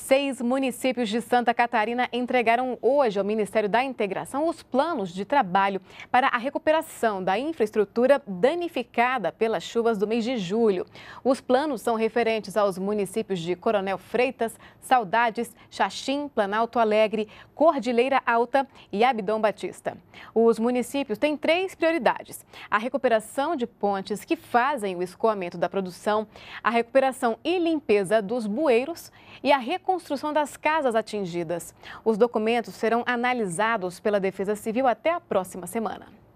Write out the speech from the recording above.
Seis municípios de Santa Catarina entregaram hoje ao Ministério da Integração os planos de trabalho para a recuperação da infraestrutura danificada pelas chuvas do mês de julho. Os planos são referentes aos municípios de Coronel Freitas, Saudades, Xaxim, Planalto Alegre, Cordilheira Alta e Abidom Batista. Os municípios têm três prioridades: a recuperação de pontes que fazem o escoamento da produção, a recuperação e limpeza dos bueiros e a recuperação construção das casas atingidas. Os documentos serão analisados pela Defesa Civil até a próxima semana.